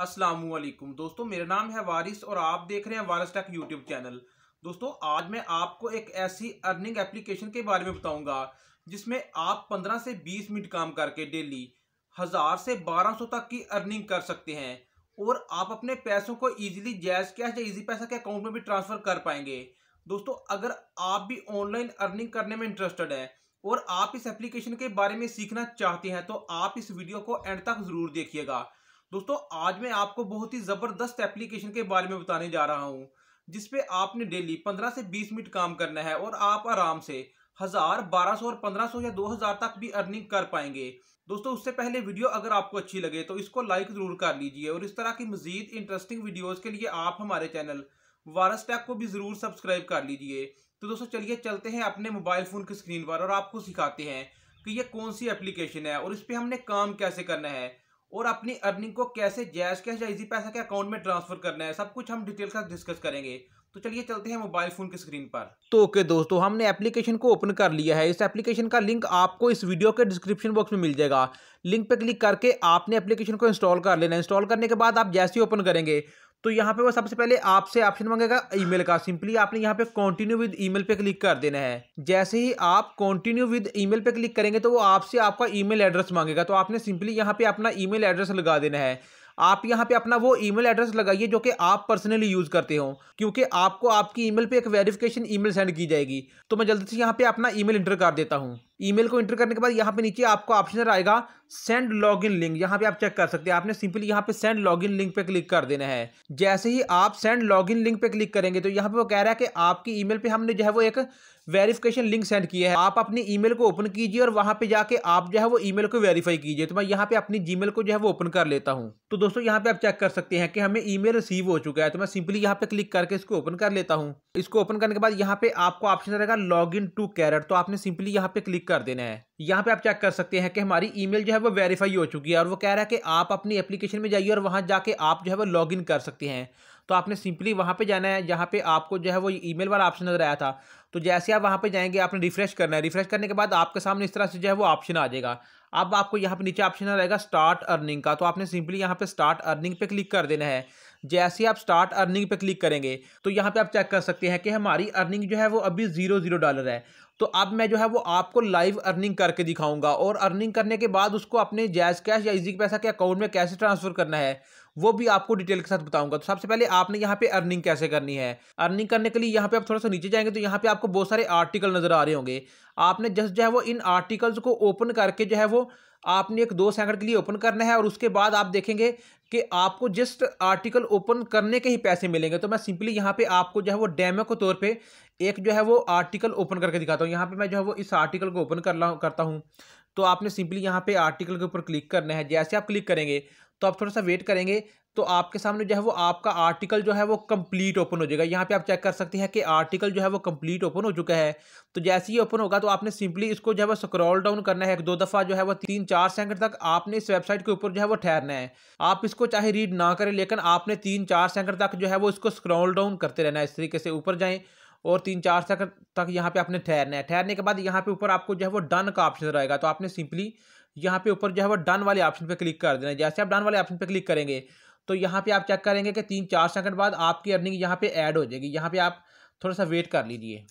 असलम दोस्तों मेरा नाम है वारिस और आप देख रहे हैं वारिस टेक यूट्यूब चैनल दोस्तों आज मैं आपको एक ऐसी अर्निंग एप्लीकेशन के बारे में बताऊंगा जिसमें आप 15 से 20 मिनट काम करके डेली हज़ार से 1200 तक की अर्निंग कर सकते हैं और आप अपने पैसों को इजीली जैज कैश या इजी पैसा के अकाउंट में भी ट्रांसफ़र कर पाएंगे दोस्तों अगर आप भी ऑनलाइन अर्निंग करने में इंटरेस्टेड हैं और आप इस एप्लीकेशन के बारे में सीखना चाहते हैं तो आप इस वीडियो को एंड तक ज़रूर देखिएगा दोस्तों आज मैं आपको बहुत ही ज़बरदस्त एप्लीकेशन के बारे में बताने जा रहा हूँ जिसपे आपने डेली पंद्रह से बीस मिनट काम करना है और आप आराम से हज़ार बारह सौ और पंद्रह सौ या दो हज़ार तक भी अर्निंग कर पाएंगे दोस्तों उससे पहले वीडियो अगर आपको अच्छी लगे तो इसको लाइक ज़रूर कर लीजिए और इस तरह की मजीद इंटरेस्टिंग वीडियोज़ के लिए आप हमारे चैनल वारस टैक को भी ज़रूर सब्सक्राइब कर लीजिए तो दोस्तों चलिए चलते हैं अपने मोबाइल फ़ोन की स्क्रीन पर और आपको सिखाते हैं कि ये कौन सी एप्लीकेशन है और इस पर हमने काम कैसे करना है और अपनी अर्निंग को कैसे जैश कैश या इजी पैसा के अकाउंट में ट्रांसफर करना है सब कुछ हम डिटेल का डिस्कस करेंगे तो चलिए चलते हैं मोबाइल फोन की स्क्रीन पर तो ओके दोस्तों हमने एप्लीकेशन को ओपन कर लिया है इस एप्लीकेशन का लिंक आपको इस वीडियो के डिस्क्रिप्शन बॉक्स में मिल जाएगा लिंक पर क्लिक करके आपने एप्लीकेशन को इंस्टॉल कर लेना इंस्टॉल करने के बाद आप जैसे ही ओपन करेंगे तो यहाँ पे वो सबसे पहले आपसे ऑप्शन मांगेगा ईमेल का सिंपली आपने यहाँ पे कंटिन्यू विद ईमेल पे क्लिक कर देना है जैसे ही आप कंटिन्यू विद ईमेल पे क्लिक करेंगे तो वो आपसे आपका ईमेल एड्रेस मांगेगा तो आपने सिंपली यहाँ पे अपना ईमेल एड्रेस लगा देना है आप यहाँ पे अपना वो ईमेल एड्रेस लगाइए जो कि आप पर्सनली यूज़ करते हो क्योंकि आपको आपकी ईमेल पे एक वेरिफिकेशन ईमेल सेंड की जाएगी तो मैं जल्दी से यहाँ पे अपना ईमेल इंटर कर देता हूँ ईमेल को एंटर करने के बाद यहाँ पे नीचे आपको ऑप्शन आएगा सेंड लॉगिन लिंक यहाँ पे आप चेक कर सकते हैं आपने सिंपली यहाँ पे सेंड लॉगिन लिंक पे क्लिक कर देना है जैसे ही आप सेंड लॉगिन लिंक पे क्लिक करेंगे तो यहाँ पे वो कह रहा है कि आपकी ईमेल पे हमने जो है वो एक वेरिफिकेशन लिंक सेंड किया है आप अपनी ईमेल को ओपन कीजिए और वहां पे जाके आप जो है वो ईमेल को वेरीफाई कीजिए तो मैं यहाँ पे अपनी जीमेल को जो है वो ओपन कर लेता हूँ तो दोस्तों यहाँ पे आप चेक कर सकते हैं कि हमें ईमेल रिसीव हो चुका है तो मैं सिंपली यहाँ पे क्लिक करके इसको ओपन कर लेता हूँ इसको ओपन करने के बाद यहाँ पे आपको ऑप्शन रहेगा लॉग इन टू कैरेट तो आपने सिंपली यहाँ पे क्लिक कर देना है यहाँ पे आप चेक कर सकते हैं कि हमारी ईमेल जो है वो वेरीफाई हो चुकी है और वो कह रहा है कि आप अपनी एप्लीकेशन में जाइए और वहाँ जाके आप जो है वो लॉग इन कर सकते हैं तो आपने सिंपली वहाँ पे जाना है जहाँ पे आपको जो है वो ईमेल वाला ऑप्शन नज़र आया था तो जैसे आप वहाँ पे जाएंगे आपने रिफ्रेश करना है रिफ्रेश करने के बाद आपके सामने इस तरह से जो है वो ऑप्शन आ जाएगा अब आपको यहाँ पे नीचे ऑप्शन रहेगा स्टार्ट अर्निंग का तो आपने सिंपली यहाँ पे स्टार्ट अर्निंग पे क्लिक कर देना है जैसे आप स्टार्ट अर्निंग पे क्लिक करेंगे तो यहाँ पे आप चेक कर सकते हैं कि हमारी अर्निंग जो है वो अभी जीरो जीरो डॉलर है तो अब मैं जो है वो आपको लाइव अर्निंग करके दिखाऊंगा और अर्निंग करने के बाद उसको अपने जैज कैश या इजी पैसा के अकाउंट में कैसे ट्रांसफ़र करना है वो भी आपको डिटेल के साथ बताऊंगा तो सबसे पहले आपने यहाँ पे अर्निंग कैसे करनी है अर्निंग करने के लिए यहाँ पे आप थोड़ा सा नीचे जाएंगे तो यहाँ पे आपको बहुत सारे आर्टिकल नज़र आ रहे होंगे आपने जस्ट जो है वो इन आर्टिकल्स को ओपन करके जो है वो आपने एक दो सेकंड के लिए ओपन करना है और उसके बाद आप देखेंगे कि आपको जस्ट आर्टिकल ओपन करने के ही पैसे मिलेंगे तो मैं सिंपली यहाँ पे आपको जो है वो डेमो के तौर पे एक जो है वो आर्टिकल ओपन करके दिखाता हूँ यहाँ पे मैं जो है वो इस आर्टिकल को ओपन कर करता हूँ तो आपने सिंपली यहाँ पे आर्टिकल के ऊपर क्लिक करना है जैसे आप क्लिक करेंगे तो आप थोड़ा सा वेट करेंगे तो आपके सामने जो है वो आपका आर्टिकल जो है वो कंप्लीट ओपन हो जाएगा यहाँ पे आप चेक कर सकते हैं कि आर्टिकल जो है वो कंप्लीट ओपन हो चुका है तो जैसे ही ओपन होगा तो आपने सिंपली इसको जो है वो स्क्रॉल डाउन करना है एक दो दफ़ा जो है वो तीन चार सेकंड तक आपने इस वेबसाइट के ऊपर जो है वो ठहरना है आप इसको चाहे रीड ना करें लेकिन आपने तीन चार सेकंड तक जो है वो इसको स्क्रॉल डाउन करते रहना है इस तरीके से ऊपर जाएँ और तीन चार सेकंड तक यहाँ पे आपने ठहरना है ठहरने के बाद यहाँ पे ऊपर आपको जो है वो डन का ऑप्शन रहेगा तो आपने सिंपली यहाँ पे ऊपर जो है वो डन वाले ऑप्शन पे क्लिक कर देना जैसे आप डन वाले ऑप्शन पे क्लिक करेंगे तो यहाँ पे आप चेक करेंगे कि तीन चार सेकंड बाद आपकी अर्निंग यहाँ पे ऐड हो जाएगी यहाँ पे आप थोड़ा सा वेट कर लीजिए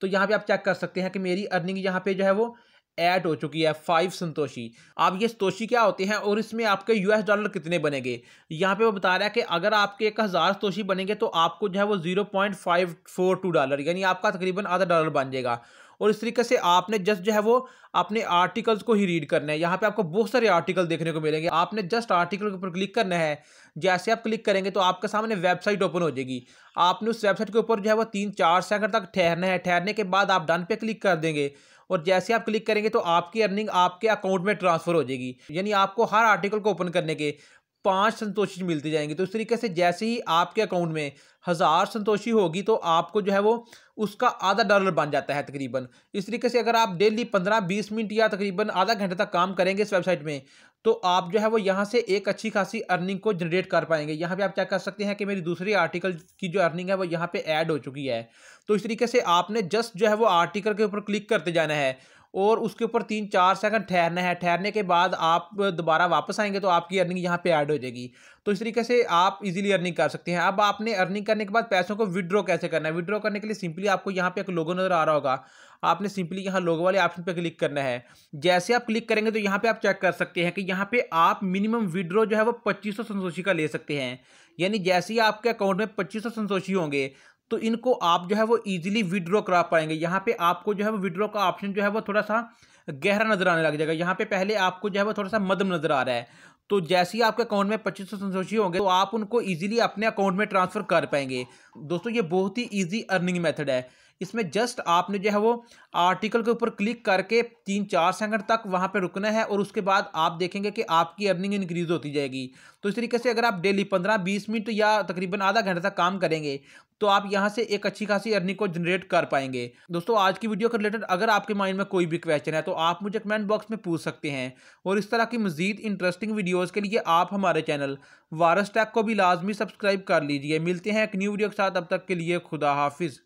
तो यहाँ पे आप चेक कर सकते हैं कि मेरी अर्निंग यहाँ पे जो है वो ऐड हो चुकी है फाइव संतोषी आप ये संतोषी क्या होते हैं और इसमें आपके यूएस डॉलर कितने बनेंगे यहाँ पे वो बता रहा है कि अगर आपके एक हज़ार संतोषी बनेंगे तो आपको जो है वो zero point five four two dollar यानी आपका तकरीबन आधा डॉलर बन जाएगा और इस तरीके से आपने जस्ट जो है वो अपने आर्टिकल्स को ही रीड करना है यहाँ पे आपको बहुत सारे आर्टिकल देखने को मिलेंगे आपने जस्ट आर्टिकल के ऊपर क्लिक करना है जैसे आप क्लिक करेंगे तो आपके सामने वेबसाइट ओपन हो जाएगी आपने उस वेबसाइट के ऊपर जो है वो तीन चार सेकंड तक ठहरना है ठहरने के बाद आप डन पे क्लिक कर देंगे और जैसे आप क्लिक करेंगे तो आपकी अर्निंग आपके अकाउंट में ट्रांसफ़र हो जाएगी यानी आपको हर आर्टिकल को ओपन करने के पाँच संतोषी मिलती जाएंगी तो इस तरीके से जैसे ही आपके अकाउंट में हज़ार संतोषी होगी तो आपको जो है वो उसका आधा डॉलर बन जाता है तकरीबन इस तरीके से अगर आप डेली पंद्रह बीस मिनट या तकरीबन आधा घंटे तक काम करेंगे इस वेबसाइट में तो आप जो है वो यहाँ से एक अच्छी खासी अर्निंग को जनरेट कर पाएंगे यहाँ पे आप चेक कर सकते हैं कि मेरी दूसरी आर्टिकल की जो अर्निंग है वो यहाँ पे ऐड हो चुकी है तो इस तरीके से आपने जस्ट जो है वो आर्टिकल के ऊपर क्लिक करते जाना है और उसके ऊपर तीन चार सेकंड ठहरना है ठहरने के बाद आप दोबारा वापस आएंगे तो आपकी अर्निंग यहाँ पे ऐड हो जाएगी तो इस तरीके से आप इजीली अर्निंग कर सकते हैं अब आपने अर्निंग करने के बाद पैसों को विड्रॉ कैसे करना है विड्रॉ करने के लिए सिंपली आपको यहाँ पे एक लोगो नज़र आ रहा होगा आपने सिंपली यहाँ लोगो वाले ऑप्शन पर क्लिक करना है जैसे आप क्लिक करेंगे तो यहाँ पर आप चेक कर सकते हैं कि यहाँ पर आप मिनिमम विड्रॉ जो है वो पच्चीस सौ का ले सकते हैं यानी जैसे ही आपके अकाउंट में पच्चीस सौ होंगे तो इनको आप जो है वो इजीली विड्रॉ करा पाएंगे यहाँ पे आपको जो है वो विड्रॉ का ऑप्शन जो है वो थोड़ा सा गहरा नजर आने लग जाएगा यहाँ पे पहले आपको जो है वो थोड़ा सा मदम नजर आ रहा है तो जैसे ही आपके अकाउंट में पच्चीस सौ संतोषी होंगे तो आप उनको ईजिली अपने अकाउंट में ट्रांसफर कर पाएंगे दोस्तों ये बहुत ही ईजी अर्निंग मेथड है इसमें जस्ट आपने जो है वो आर्टिकल के ऊपर क्लिक करके तीन चार सेकंड तक वहाँ पे रुकना है और उसके बाद आप देखेंगे कि आपकी अर्निंग इंक्रीज़ होती जाएगी तो इस तरीके से अगर आप डेली पंद्रह बीस मिनट या तकरीबन आधा घंटे तक काम करेंगे तो आप यहाँ से एक अच्छी खासी अर्निंग को जनरेट कर पाएंगे दोस्तों आज की वीडियो के रिलेटेड अगर आपके माइंड में कोई भी क्वेश्चन है तो आप मुझे कमेंट बॉक्स में पूछ सकते हैं और इस तरह की मजीद इंटरेस्टिंग वीडियोज़ के लिए आप हमारे चैनल वारस टैक को भी लाजमी सब्सक्राइब कर लीजिए मिलते हैं एक न्यू वीडियो के साथ अब तक के लिए खुदा हाफिज़